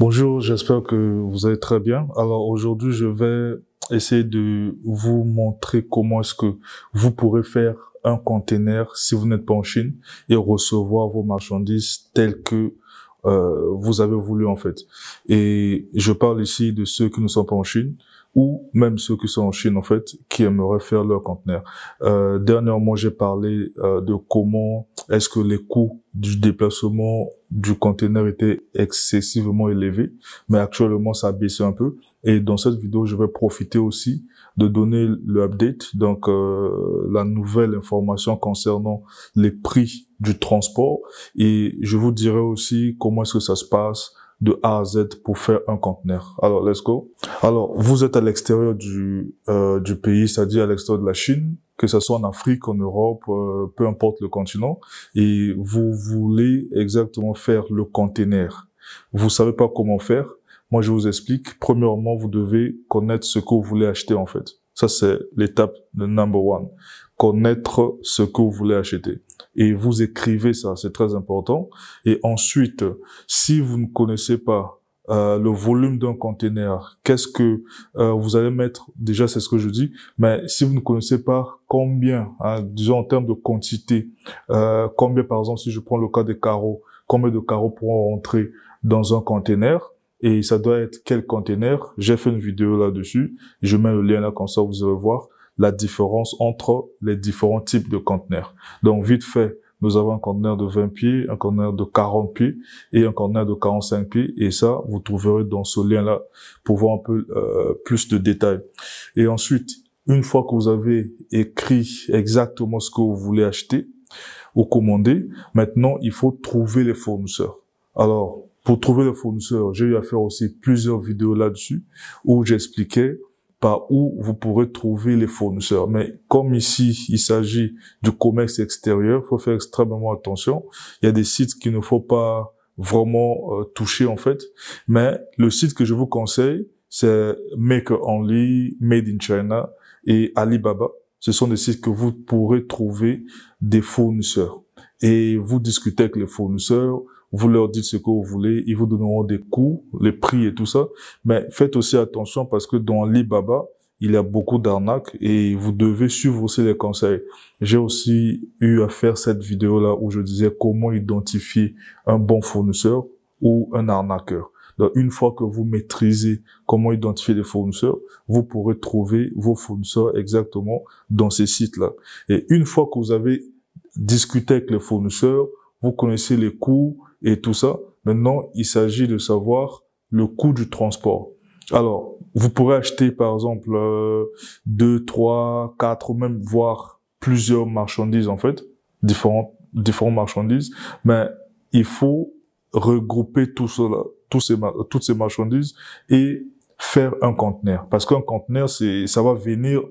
Bonjour, j'espère que vous allez très bien. Alors aujourd'hui, je vais essayer de vous montrer comment est-ce que vous pourrez faire un conteneur si vous n'êtes pas en Chine et recevoir vos marchandises telles que euh, vous avez voulu en fait. Et je parle ici de ceux qui ne sont pas en Chine ou même ceux qui sont en Chine en fait, qui aimeraient faire leur conteneur. Euh, dernièrement, j'ai parlé euh, de comment est-ce que les coûts du déplacement du conteneur étaient excessivement élevés Mais actuellement, ça a baissé un peu. Et dans cette vidéo, je vais profiter aussi de donner le update, donc euh, la nouvelle information concernant les prix du transport. Et je vous dirai aussi comment est-ce que ça se passe de A à Z pour faire un conteneur. Alors, let's go. Alors, vous êtes à l'extérieur du, euh, du pays, c'est-à-dire à, à l'extérieur de la Chine que ce soit en Afrique, en Europe, euh, peu importe le continent, et vous voulez exactement faire le container. Vous savez pas comment faire. Moi, je vous explique. Premièrement, vous devez connaître ce que vous voulez acheter, en fait. Ça, c'est l'étape de number one. Connaître ce que vous voulez acheter. Et vous écrivez ça, c'est très important. Et ensuite, si vous ne connaissez pas euh, le volume d'un conteneur, qu'est-ce que euh, vous allez mettre, déjà c'est ce que je dis, mais si vous ne connaissez pas combien, hein, disons en termes de quantité, euh, combien par exemple si je prends le cas des carreaux, combien de carreaux pourront rentrer dans un conteneur, et ça doit être quel conteneur, j'ai fait une vidéo là-dessus, je mets le lien là comme ça vous allez voir la différence entre les différents types de conteneurs. Donc vite fait, nous avons un conteneur de 20 pieds, un conteneur de 40 pieds et un conteneur de 45 pieds. Et ça, vous trouverez dans ce lien-là pour voir un peu euh, plus de détails. Et ensuite, une fois que vous avez écrit exactement ce que vous voulez acheter ou commander, maintenant, il faut trouver les fournisseurs. Alors, pour trouver les fournisseurs, j'ai eu à faire aussi plusieurs vidéos là-dessus où j'expliquais par où vous pourrez trouver les fournisseurs. Mais comme ici, il s'agit du commerce extérieur, il faut faire extrêmement attention. Il y a des sites qu'il ne faut pas vraiment euh, toucher en fait. Mais le site que je vous conseille, c'est Make Only, Made in China et Alibaba. Ce sont des sites que vous pourrez trouver des fournisseurs. Et vous discutez avec les fournisseurs, vous leur dites ce que vous voulez, ils vous donneront des coûts, les prix et tout ça. Mais faites aussi attention parce que dans l'Ibaba, il y a beaucoup d'arnaques et vous devez suivre aussi les conseils. J'ai aussi eu à faire cette vidéo-là où je disais comment identifier un bon fournisseur ou un arnaqueur. Donc, une fois que vous maîtrisez comment identifier les fournisseurs, vous pourrez trouver vos fournisseurs exactement dans ces sites-là. Et une fois que vous avez discuté avec les fournisseurs, vous connaissez les coûts et tout ça. Maintenant, il s'agit de savoir le coût du transport. Alors, vous pourrez acheter par exemple euh, deux, trois, quatre, même voire plusieurs marchandises en fait, différentes, différents marchandises, mais il faut regrouper tout cela, ces, toutes ces marchandises et faire un conteneur. Parce qu'un conteneur, c'est, ça va venir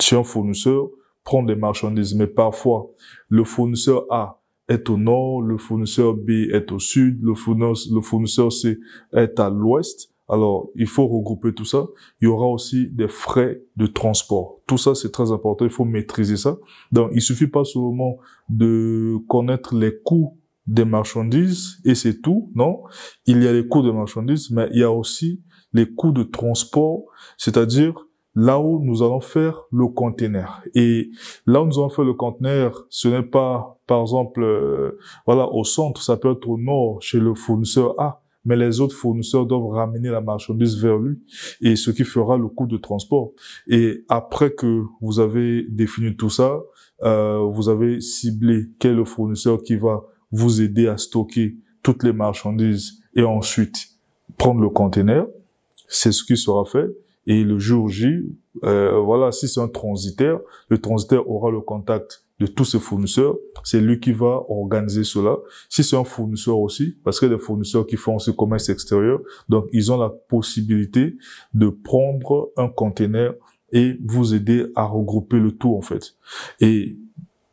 chez un fournisseur prendre des marchandises, mais parfois le fournisseur A est au nord, le fournisseur B est au sud, le fournisseur, le fournisseur C est à l'ouest. Alors, il faut regrouper tout ça. Il y aura aussi des frais de transport. Tout ça, c'est très important. Il faut maîtriser ça. Donc, il suffit pas seulement de connaître les coûts des marchandises et c'est tout. Non, il y a les coûts des marchandises, mais il y a aussi les coûts de transport, c'est-à-dire là où nous allons faire le conteneur. Et là où nous allons faire le conteneur, ce n'est pas, par exemple, euh, voilà, au centre, ça peut être au nord, chez le fournisseur A, mais les autres fournisseurs doivent ramener la marchandise vers lui, et ce qui fera le coût de transport. Et après que vous avez défini tout ça, euh, vous avez ciblé quel est le fournisseur qui va vous aider à stocker toutes les marchandises et ensuite prendre le conteneur. C'est ce qui sera fait. Et le jour J, euh, voilà, si c'est un transitaire, le transitaire aura le contact de tous ses fournisseurs. C'est lui qui va organiser cela. Si c'est un fournisseur aussi, parce qu'il y a des fournisseurs qui font ce commerce extérieur, donc ils ont la possibilité de prendre un conteneur et vous aider à regrouper le tout en fait. Et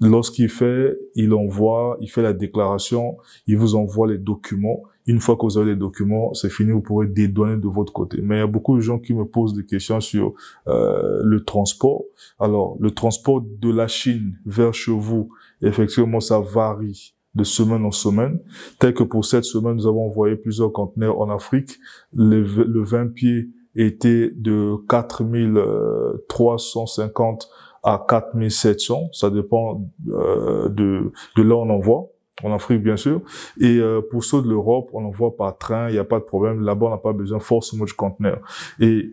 lorsqu'il fait, il envoie, il fait la déclaration, il vous envoie les documents une fois que vous avez les documents, c'est fini, vous pourrez dédouaner de votre côté. Mais il y a beaucoup de gens qui me posent des questions sur euh, le transport. Alors, le transport de la Chine vers chez vous, effectivement, ça varie de semaine en semaine, tel que pour cette semaine, nous avons envoyé plusieurs conteneurs en Afrique. Le, le 20 pieds était de 4350 euh, à 4700, ça dépend euh, de, de là où on envoie en Afrique, bien sûr. Et euh, pour ceux de l'Europe, on envoie par train, il n'y a pas de problème. Là-bas, on n'a pas besoin forcément de conteneur. Et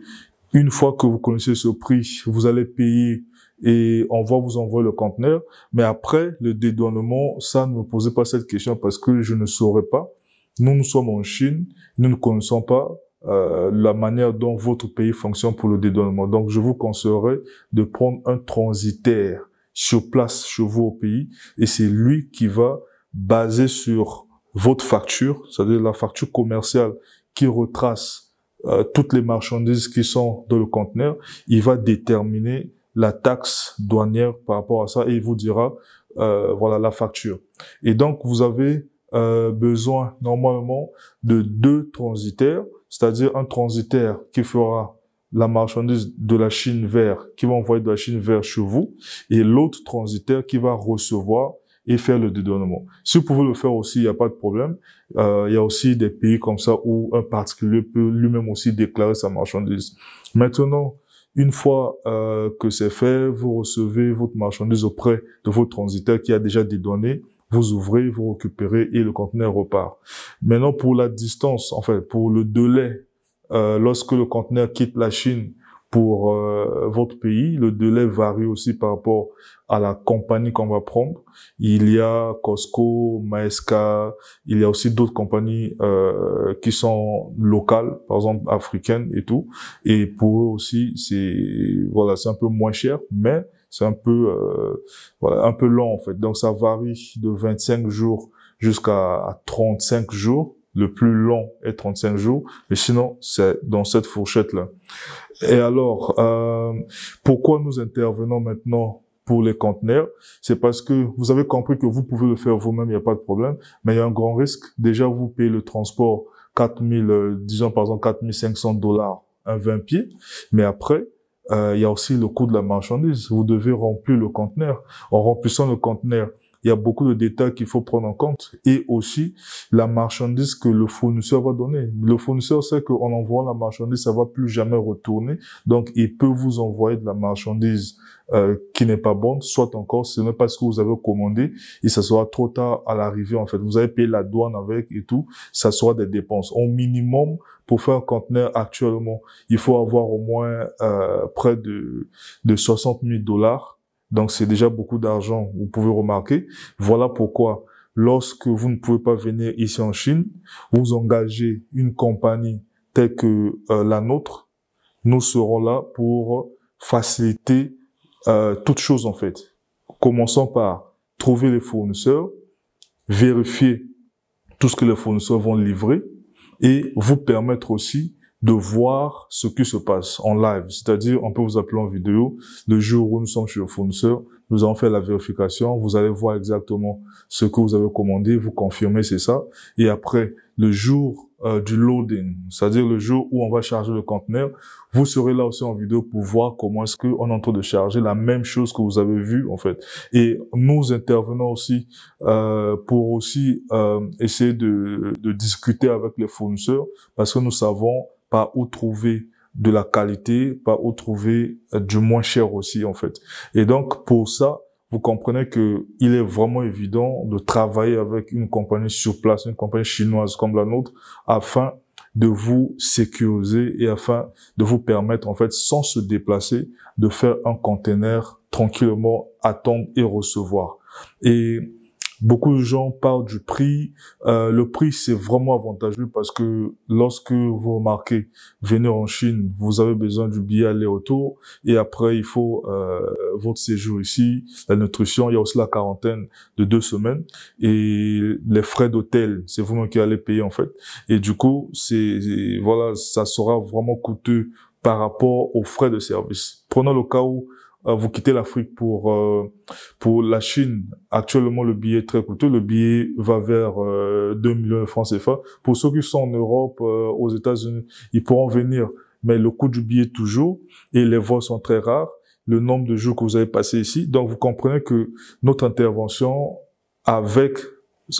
une fois que vous connaissez ce prix, vous allez payer et on va vous envoyer le conteneur. Mais après, le dédouanement, ça, ne me posez pas cette question parce que je ne saurais pas. Nous, nous sommes en Chine, nous ne connaissons pas euh, la manière dont votre pays fonctionne pour le dédouanement. Donc, je vous conseillerais de prendre un transitaire sur place chez vous au pays et c'est lui qui va basé sur votre facture, c'est-à-dire la facture commerciale qui retrace euh, toutes les marchandises qui sont dans le conteneur, il va déterminer la taxe douanière par rapport à ça et il vous dira euh, voilà la facture. Et donc vous avez euh, besoin normalement de deux transitaires, c'est-à-dire un transitaire qui fera la marchandise de la Chine vers, qui va envoyer de la Chine vers chez vous, et l'autre transitaire qui va recevoir et faire le dédouanement. Si vous pouvez le faire aussi, il n'y a pas de problème. Euh, il y a aussi des pays comme ça où un particulier peut lui-même aussi déclarer sa marchandise. Maintenant, une fois euh, que c'est fait, vous recevez votre marchandise auprès de votre transiteur qui a déjà dédouané. Vous ouvrez, vous récupérez et le conteneur repart. Maintenant, pour la distance, en fait, pour le délai, euh, lorsque le conteneur quitte la Chine pour euh, votre pays. Le délai varie aussi par rapport à la compagnie qu'on va prendre. Il y a Costco, Maesca, il y a aussi d'autres compagnies euh, qui sont locales, par exemple africaines et tout. Et pour eux aussi, c'est voilà, c'est un peu moins cher, mais c'est un peu euh, voilà, un peu long en fait. Donc ça varie de 25 jours jusqu'à 35 jours le plus long est 35 jours, mais sinon, c'est dans cette fourchette-là. Et alors, euh, pourquoi nous intervenons maintenant pour les conteneurs, c'est parce que vous avez compris que vous pouvez le faire vous-même, il n'y a pas de problème, mais il y a un grand risque. Déjà, vous payez le transport 4000, euh, disons par exemple 4500 dollars un 20 pieds, mais après, euh, il y a aussi le coût de la marchandise. Vous devez remplir le conteneur. En remplissant le conteneur, il y a beaucoup de détails qu'il faut prendre en compte. Et aussi, la marchandise que le fournisseur va donner. Le fournisseur sait qu'en envoyant la marchandise, ça va plus jamais retourner. Donc, il peut vous envoyer de la marchandise euh, qui n'est pas bonne, soit encore, ce n'est pas ce que vous avez commandé, et ça sera trop tard à l'arrivée, en fait. Vous avez payé la douane avec et tout, ça sera des dépenses. Au minimum, pour faire un conteneur actuellement, il faut avoir au moins euh, près de, de 60 000 dollars donc c'est déjà beaucoup d'argent, vous pouvez remarquer. Voilà pourquoi, lorsque vous ne pouvez pas venir ici en Chine, vous engagez une compagnie telle que euh, la nôtre. Nous serons là pour faciliter euh, toutes choses en fait. Commençons par trouver les fournisseurs, vérifier tout ce que les fournisseurs vont livrer et vous permettre aussi de voir ce qui se passe en live. C'est-à-dire, on peut vous appeler en vidéo. Le jour où nous sommes chez le Fournisseur, nous allons faire la vérification. Vous allez voir exactement ce que vous avez commandé. Vous confirmez, c'est ça. Et après, le jour euh, du loading, c'est-à-dire le jour où on va charger le conteneur, vous serez là aussi en vidéo pour voir comment est-ce qu'on est en train de charger la même chose que vous avez vu, en fait. Et nous intervenons aussi euh, pour aussi euh, essayer de, de discuter avec les fournisseurs parce que nous savons pas où trouver de la qualité, pas où trouver euh, du moins cher aussi en fait. Et donc pour ça, vous comprenez que il est vraiment évident de travailler avec une compagnie sur place, une compagnie chinoise comme la nôtre, afin de vous sécuriser et afin de vous permettre, en fait, sans se déplacer, de faire un conteneur tranquillement, attendre et recevoir. Et Beaucoup de gens parlent du prix. Euh, le prix, c'est vraiment avantageux parce que lorsque vous remarquez, venir en Chine, vous avez besoin du billet aller-retour et après, il faut euh, votre séjour ici, la nutrition, il y a aussi la quarantaine de deux semaines et les frais d'hôtel, c'est vous-même qui allez payer en fait. Et du coup, c'est voilà, ça sera vraiment coûteux par rapport aux frais de service. Prenons le cas où euh, vous quittez l'Afrique pour euh, pour la Chine. Actuellement, le billet est très coûteux. Le billet va vers euh, 2 millions de francs CFA. Pour ceux qui sont en Europe, euh, aux États-Unis, ils pourront venir, mais le coût du billet toujours et les vols sont très rares. Le nombre de jours que vous avez passé ici, donc vous comprenez que notre intervention avec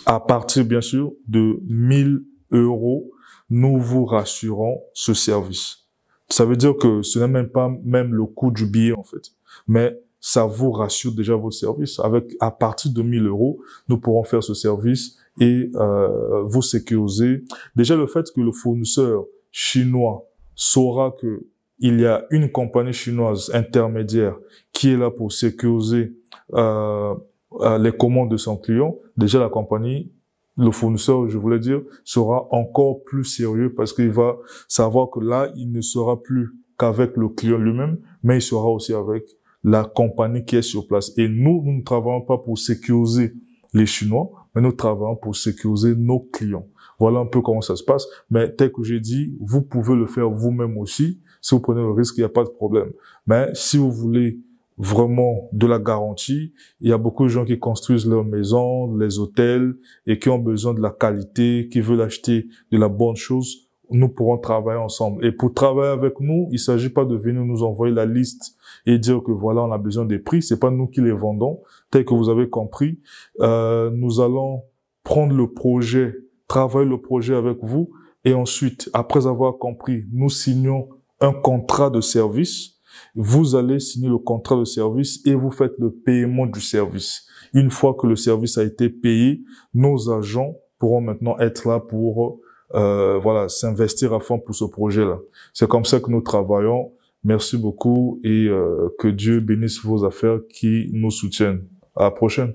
à partir bien sûr de 1000 euros, nous vous rassurons ce service. Ça veut dire que ce n'est même pas même le coût du billet en fait mais ça vous rassure déjà vos services. Avec à partir de 1000 euros, nous pourrons faire ce service et euh, vous sécuriser. Déjà le fait que le fournisseur chinois saura que il y a une compagnie chinoise intermédiaire qui est là pour sécuriser euh, euh, les commandes de son client. Déjà la compagnie le fournisseur, je voulais dire, sera encore plus sérieux parce qu'il va savoir que là, il ne sera plus qu'avec le client lui-même, mais il sera aussi avec la compagnie qui est sur place. Et nous, nous ne travaillons pas pour sécuriser les Chinois, mais nous travaillons pour sécuriser nos clients. Voilà un peu comment ça se passe. Mais tel que j'ai dit, vous pouvez le faire vous-même aussi. Si vous prenez le risque, il n'y a pas de problème. Mais si vous voulez vraiment de la garantie, il y a beaucoup de gens qui construisent leurs maisons, les hôtels, et qui ont besoin de la qualité, qui veulent acheter de la bonne chose nous pourrons travailler ensemble. Et pour travailler avec nous, il ne s'agit pas de venir nous envoyer la liste et dire que voilà, on a besoin des prix. C'est pas nous qui les vendons. Tel que vous avez compris, euh, nous allons prendre le projet, travailler le projet avec vous. Et ensuite, après avoir compris, nous signons un contrat de service. Vous allez signer le contrat de service et vous faites le paiement du service. Une fois que le service a été payé, nos agents pourront maintenant être là pour euh, voilà, s'investir à fond pour ce projet-là. C'est comme ça que nous travaillons. Merci beaucoup et euh, que Dieu bénisse vos affaires qui nous soutiennent. À la prochaine.